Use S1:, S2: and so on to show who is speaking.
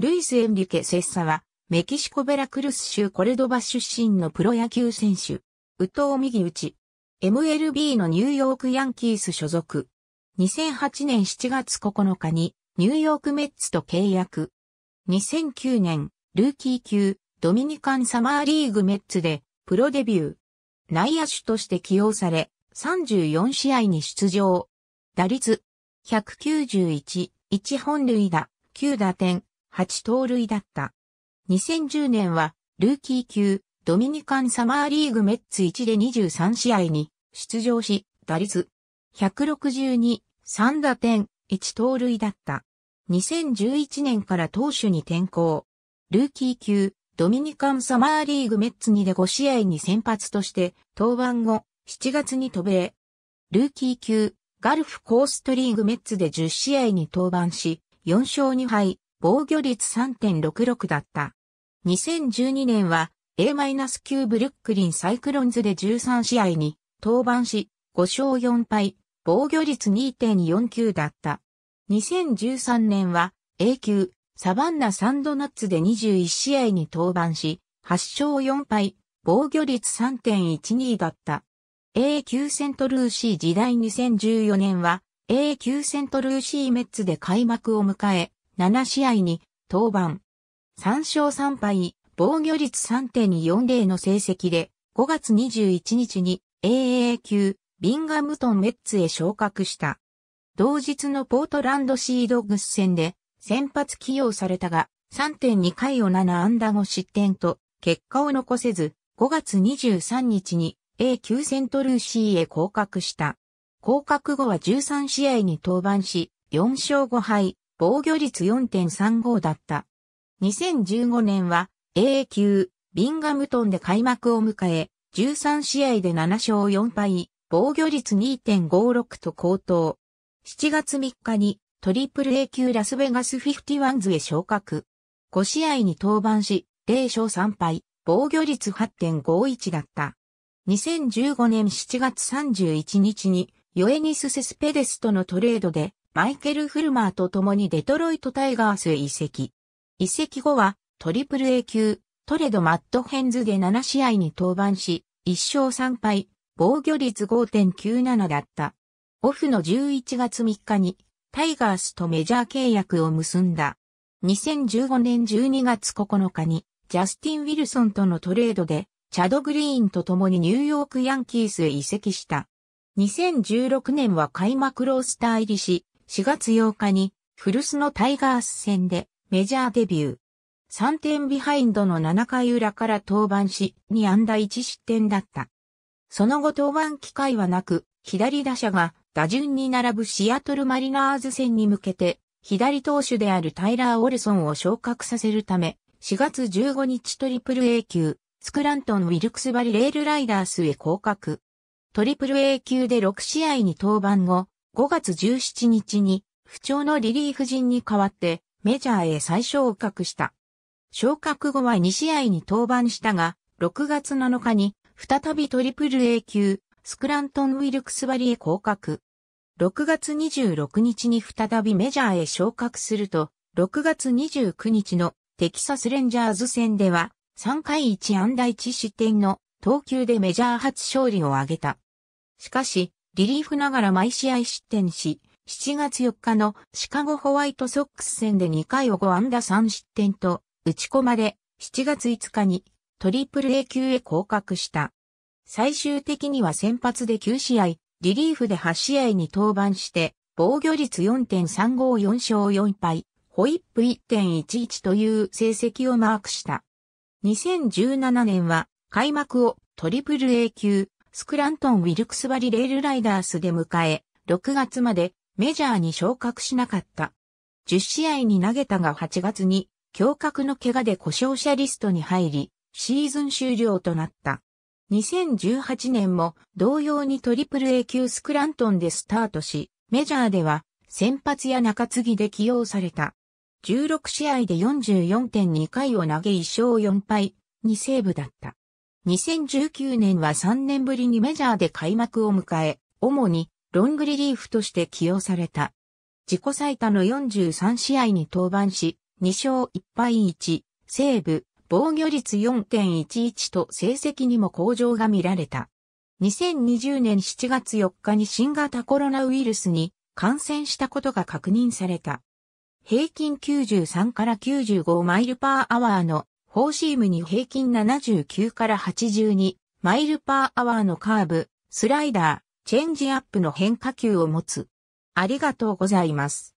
S1: ルイス・エンリケ・セッサは、メキシコ・ベラクルス州コルドバ出身のプロ野球選手、宇藤右打ち。MLB のニューヨーク・ヤンキース所属。2008年7月9日に、ニューヨーク・メッツと契約。2009年、ルーキー級、ドミニカン・サマーリーグ・メッツで、プロデビュー。内野手として起用され、34試合に出場。打率、191、1本塁打、9打点、8盗塁だった。2010年は、ルーキー級、ドミニカンサマーリーグメッツ1で23試合に出場し、打率162、3打点、1盗塁だった。2011年から投手に転向。ルーキー級、ドミニカンサマーリーグメッツ2で5試合に先発として、登板後、7月に渡米。ルーキー級、ガルフコーストリーグメッツで10試合に登板し、4勝2敗、防御率3.66だった。2012年は A-9 ブルックリンサイクロンズで13試合に登板し、5勝4敗、防御率2.49だった。2013年は A 級サバンナサンドナッツで21試合に登板し、8勝4敗、防御率3.12だった。A 級セントルーシー時代2014年は A 級セントルーシーメッツで開幕を迎え、7試合に登板。3勝3敗、防御率3.40の成績で、5月21日に AAA 級ビンガムトンメッツへ昇格した。同日のポートランドシードグス戦で先発起用されたが、3.2回を7安打後失点と結果を残せず、5月23日に A 級セントルーシーへ降格した。降格後は13試合に登板し、4勝5敗、防御率4.35だった。2015年は a 級ビンガムトンで開幕を迎え、13試合で7勝4敗、防御率2.56と高騰。7月3日にトリプル A 級ラスベガスフィフティワンズへ昇格。5試合に登板し、0勝3敗、防御率8.51だった。2015年7月31日に、ヨエニス・セスペデスとのトレードで、マイケル・フルマーと共にデトロイト・タイガースへ移籍。移籍後は、トリプル A 級、トレド・マット・ヘンズで7試合に登板し、1勝3敗、防御率5.97だった。オフの11月3日に、タイガースとメジャー契約を結んだ。2015年12月9日に、ジャスティン・ウィルソンとのトレードで、チャド・グリーンと共にニューヨーク・ヤンキースへ移籍した。2016年は開幕ロースター入りし、4月8日に古巣のタイガース戦でメジャーデビュー。3点ビハインドの7回裏から登板し、2安打1失点だった。その後登板機会はなく、左打者が打順に並ぶシアトルマリナーズ戦に向けて、左投手であるタイラー・オルソンを昇格させるため、4月15日トリプル A 級、スクラントン・ウィルクスバリレールライダースへ降格。トリプル A 級で6試合に登板後、5月17日に不調のリリーフ陣に代わってメジャーへ再昇格した。昇格後は2試合に登板したが、6月7日に再びトリプル A 級スクラントン・ウィルクスバリへ降格。6月26日に再びメジャーへ昇格すると、6月29日のテキサスレンジャーズ戦では3回1安打1失点の投球でメジャー初勝利を挙げた。しかし、リリーフながら毎試合失点し、7月4日のシカゴホワイトソックス戦で2回を5安打3失点と打ち込まれ、7月5日にトリプル A 級へ降格した。最終的には先発で9試合、リリーフで8試合に登板して、防御率4.354勝4敗、ホイップ1.11という成績をマークした。2017年は開幕をトリプル A 級スクラントン・ウィルクスバリレールライダースで迎え、6月までメジャーに昇格しなかった。10試合に投げたが8月に、胸郭の怪我で故障者リストに入り、シーズン終了となった。2018年も同様にトリプル A 級スクラントンでスタートし、メジャーでは先発や中継ぎで起用された。16試合で44.2回を投げ1勝4敗、2セーブだった。2019年は3年ぶりにメジャーで開幕を迎え、主にロングリリーフとして起用された。自己最多の43試合に登板し、2勝1敗1、セーブ、防御率4.11と成績にも向上が見られた。2020年7月4日に新型コロナウイルスに感染したことが確認された。平均93から95マイルパーアワーのフォーシームに平均79から82マイルパーアワーのカーブ、スライダー、チェンジアップの変化球を持つ。ありがとうございます。